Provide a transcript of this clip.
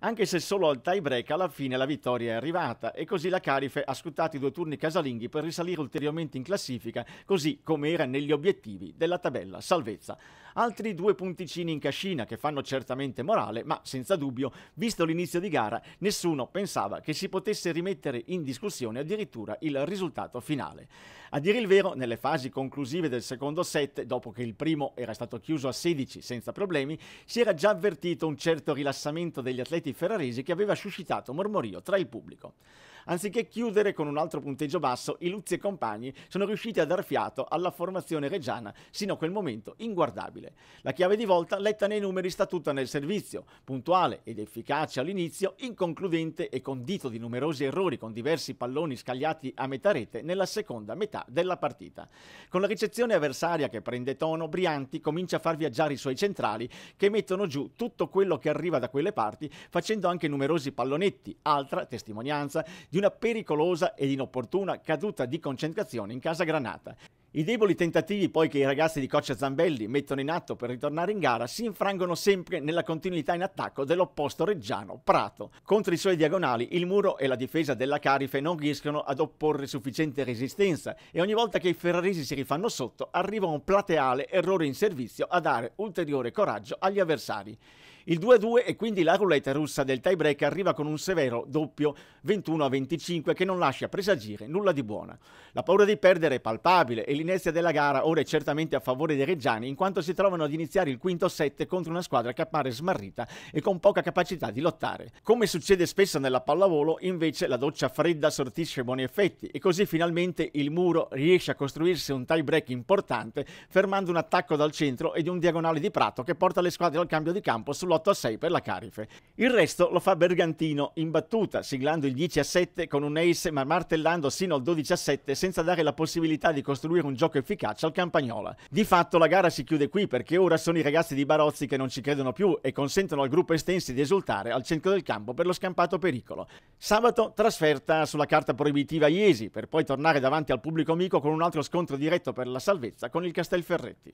anche se solo al tie-break alla fine la vittoria è arrivata e così la Carife ha scuttato i due turni casalinghi per risalire ulteriormente in classifica, così come era negli obiettivi della tabella salvezza. Altri due punticini in cascina che fanno certamente morale, ma senza dubbio, visto l'inizio di gara, nessuno pensava che si potesse rimettere in discussione addirittura il risultato finale. A dire il vero, nelle fasi conclusive del secondo set, dopo che il primo era stato chiuso a 16 senza problemi, si era già avvertito un certo rilassamento degli atleti Ferraresi che aveva suscitato mormorio tra il pubblico. Anziché chiudere con un altro punteggio basso, i Luzzi e compagni sono riusciti a dar fiato alla formazione reggiana, sino a quel momento inguardabile. La chiave di volta letta nei numeri sta tutta nel servizio, puntuale ed efficace all'inizio, inconcludente e condito di numerosi errori con diversi palloni scagliati a metà rete nella seconda metà della partita. Con la ricezione avversaria che prende tono, Brianti comincia a far viaggiare i suoi centrali che mettono giù tutto quello che arriva da quelle parti, facendo anche numerosi pallonetti, altra testimonianza di una pericolosa ed inopportuna caduta di concentrazione in casa Granata. I deboli tentativi poi che i ragazzi di Coccia Zambelli mettono in atto per ritornare in gara si infrangono sempre nella continuità in attacco dell'opposto reggiano, Prato. Contro i suoi diagonali il muro e la difesa della Carife non riescono ad opporre sufficiente resistenza e ogni volta che i ferraresi si rifanno sotto arriva un plateale errore in servizio a dare ulteriore coraggio agli avversari. Il 2-2 e quindi la roulette russa del tiebreak arriva con un severo doppio 21-25 che non lascia presagire nulla di buona. La paura di perdere è palpabile e l'inerzia della gara ora è certamente a favore dei reggiani in quanto si trovano ad iniziare il quinto set contro una squadra che appare smarrita e con poca capacità di lottare. Come succede spesso nella pallavolo, invece la doccia fredda sortisce buoni effetti e così finalmente il muro riesce a costruirsi un tie-break importante fermando un attacco dal centro e di un diagonale di Prato che porta le squadre al cambio di campo sulla sull'8 a 6 per la Carife. Il resto lo fa Bergantino in battuta, siglando il 10 a 7 con un ace ma martellando sino al 12 a 7 senza dare la possibilità di costruire un gioco efficace al Campagnola. Di fatto la gara si chiude qui perché ora sono i ragazzi di Barozzi che non ci credono più e consentono al gruppo estensi di esultare al centro del campo per lo scampato pericolo. Sabato trasferta sulla carta proibitiva Iesi per poi tornare davanti al pubblico amico con un altro scontro diretto per la salvezza con il Castelferretti.